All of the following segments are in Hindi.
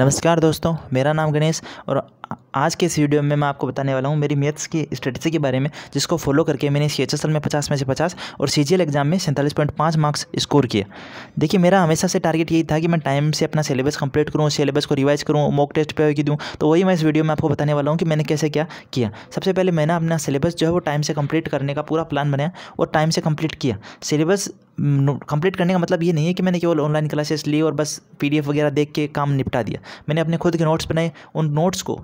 नमस्कार दोस्तों मेरा नाम गणेश और आज के इस वीडियो में मैं आपको बताने वाला हूँ मेरी मैथ्स की स्ट्रेटजी के बारे में जिसको फॉलो करके मैंने सी एच में पचास में से पचास और सी एग्जाम में सैंतालीस पॉइंट पाँच मार्क्स स्कोर किया देखिए मेरा हमेशा से टारगेट यही था कि मैं टाइम से अपना सिलेबस कंप्लीट करूँ सिलेबस को रिवाइज करूँ मॉक टेस्ट पे की दूँ तो वही मैं इस वीडियो में आपको बताने वाला हूँ कि मैंने कैसे क्या किया सबसे पहले मैंने अपना सिलेबस जो है वो टाइम से कंप्लीट करने का पूरा प्लान बनाया और टाइम से कंप्लीट किया सिलेबस कंप्लीट करने का मतलब ये नहीं है कि मैंने केवल ऑनलाइन क्लासेस ली और बस पीडीएफ वगैरह देख के काम निपटा दिया मैंने अपने खुद के नोट्स बनाए उन नोट्स को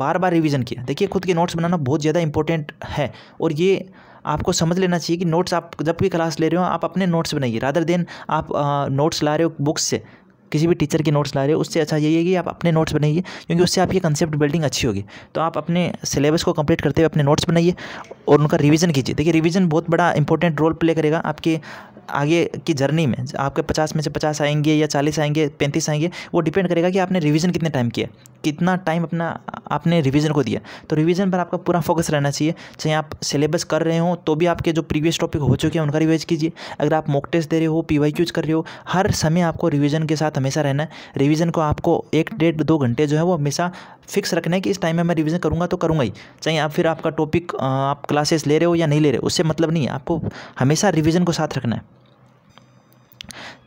बार बार रिवीजन किया देखिए खुद के नोट्स बनाना बहुत ज़्यादा इंपॉर्टेंट है और ये आपको समझ लेना चाहिए कि नोट्स आप जब भी क्लास ले रहे हो आप अपने नोट्स बनाइए रादर देन आप नोट्स ला रहे हो बुक्स से किसी भी टीचर के नोट्स ला रहे हो उससे अच्छा यही है कि आप अपने नोट्स बनाइए क्योंकि उससे आपकी कंसेप्ट बिल्डिंग अच्छी होगी तो आप अपने सिलेबस को कंप्लीट करते हुए अपने नोट्स बनाइए और उनका रिवीजन कीजिए देखिए रिवीजन बहुत बड़ा इंपॉर्टेंट रोल प्ले करेगा आपके आगे की जर्नी में आपके पचास में से पचास आएंगे या चालीस आएंगे पैंतीस आएंगे वो डिपेंड करेगा कि आपने रिवीजन कितने टाइम किया कितना टाइम अपना आपने रिवीजन को दिया तो रिवीजन पर आपका पूरा फोकस रहना चाहिए चाहे आप सिलेबस कर रहे हो तो भी आपके जो प्रीवियस टॉपिक हो चुके हैं उनका रिवाइज कीजिए अगर आप मॉक टेस्ट दे रहे हो पी वाई क्यूज कर रहे हो हर समय आपको रिवीजन के साथ हमेशा रहना है रिवीजन को आपको एक डेढ़ दो घंटे जो है वो हमेशा फिक्स रखना है कि इस टाइम में मैं रिवीजन करूँगा तो करूँगा ही चाहे आप फिर आपका टॉपिक आप क्लासेस ले रहे हो या नहीं ले रहे हो उससे मतलब नहीं है आपको हमेशा रिवीजन को साथ रखना है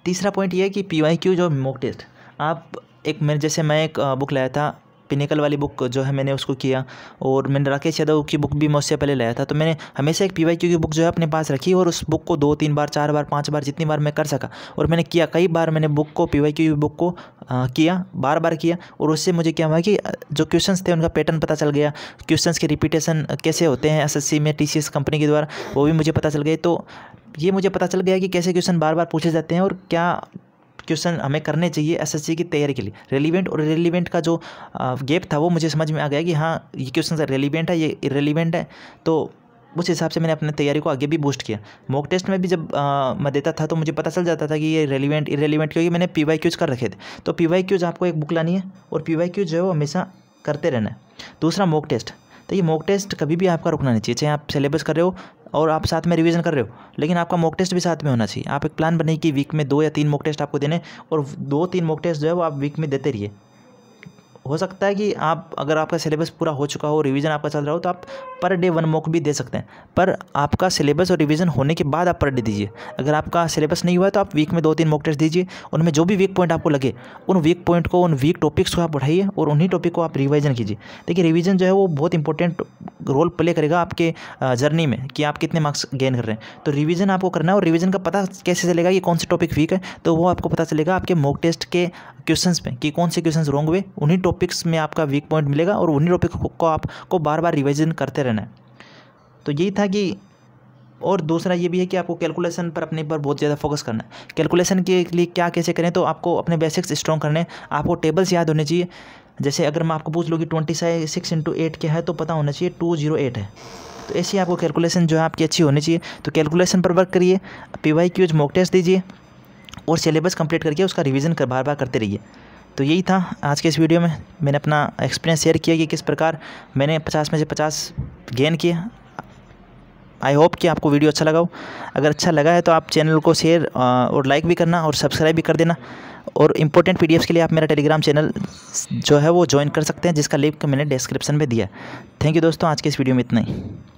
तीसरा पॉइंट ये है कि पी वाई क्यू जो मॉक टेस्ट आप एक मैंने जैसे मैं एक बुक लाया था पिनेकल वाली बुक जो है मैंने उसको किया और मैंने राकेश यादव की बुक भी मैं उससे पहले लाया था तो मैंने हमेशा एक पी वाई की बुक जो है अपने पास रखी और उस बुक को दो तीन बार चार बार पाँच बार जितनी बार मैं कर सका और मैंने किया कई बार मैंने बुक को पी वाई की बुक को आ, किया बार बार किया और उससे मुझे क्या हुआ कि जो क्वेश्चंस थे उनका पैटर्न पता चल गया क्वेश्चंस के रिपीटेशन कैसे होते हैं एस में टी कंपनी के द्वारा वो भी मुझे पता चल गए तो ये मुझे पता चल गया कि कैसे क्वेश्चन बार बार पूछे जाते हैं और क्या क्वेश्चन हमें करने चाहिए एसएससी की तैयारी के लिए रेलिवेंट और रेलिवेंट का जो गैप था वो मुझे समझ में आ गया कि हाँ ये क्वेश्चन रेलिवेंट है ये इरेलीवेंट है तो उस हिसाब से मैंने अपनी तैयारी को आगे भी बूस्ट किया मॉक टेस्ट में भी जब आ, मैं देता था तो मुझे पता चल जाता था कि ये रेलिवेंट इरेलीवेंट क्योंकि मैंने पी वाई क्यूज कर रखे थे तो पी वाई क्यूज आपको एक बुक लानी है और पी वाई क्यूज जो है वो हमेशा करते रहना है दूसरा मॉक टेस्ट तो ये मॉक टेस्ट कभी भी आपका रुकना नहीं चाहिए चाहे आप सिलेबस कर रहे हो और आप साथ में रिवीजन कर रहे हो लेकिन आपका मॉक टेस्ट भी साथ में होना चाहिए आप एक प्लान बने कि वीक में दो या तीन मॉक टेस्ट आपको देने और दो तीन मॉक टेस्ट जो है वो आप वीक में देते रहिए हो सकता है कि आप अगर आपका सिलेबस पूरा हो चुका हो रिवीजन आपका चल रहा हो तो आप पर डे वन मॉक भी दे सकते हैं पर आपका सिलेबस और रिवीजन होने के बाद आप पर डे दीजिए अगर आपका सिलेबस नहीं हुआ है तो आप वीक में दो तीन मॉक टेस्ट दीजिए उनमें जो भी वीक पॉइंट आपको लगे उन वीक पॉइंट को उन वीक टॉपिक्स को आप उठाइए और उन्हीं टॉपिक को आप रिवीजन कीजिए देखिए रिवीजन जो है वो बहुत इंपॉर्टेंट रोल प्ले करेगा आपके जर्नी में कि आप कितने मार्क्स गेन कर रहे हैं तो रिवीजन आपको करना है और रिवीजन का पता कैसे चलेगा कि कौन से टॉपिक वीक है तो वो आपको पता चलेगा आपके मॉक टेस्ट के क्वेश्चंस में कि कौन से क्वेश्चंस रॉन्ग हुए उन्हीं टॉपिक्स में आपका वीक पॉइंट मिलेगा और उन्हीं टॉपिक को आपको बार बार रिविजन करते रहना है तो यही था कि और दूसरा ये भी है कि आपको कैलकुलेशन पर अपने पर बहुत ज़्यादा फोकस करना है कैलकुलेशन के लिए क्या कैसे करें तो आपको अपने बेसिक्स स्ट्रॉन्ग करने आपको टेबल्स याद होने चाहिए जैसे अगर मैं आपको पूछ लूँ कि ट्वेंटी सिक्स इंटू एट क्या है तो पता होना चाहिए टू जीरो एट है तो ऐसी आपको कैलकुलेशन जो है आपकी अच्छी होनी चाहिए तो कैलकुलेशन पर वर्क करिए P Y Qs mock test दीजिए और सिलेबस कंप्लीट करके उसका रिवीजन कर बार बार करते रहिए तो यही था आज के इस वीडियो में मैंने अपना एक्सपीरियंस शेयर किया कि किस प्रकार मैंने पचास में से पचास गेन किए आई होप कि आपको वीडियो अच्छा लगा हो अगर अच्छा लगा है तो आप चैनल को शेयर और लाइक भी करना और सब्सक्राइब भी कर देना और इम्पोर्टेंट पी के लिए आप मेरा टेलीग्राम चैनल जो है वो ज्वाइन कर सकते हैं जिसका लिंक मैंने डिस्क्रिप्शन में दिया थैंक यू दोस्तों आज के इस वीडियो में इतना ही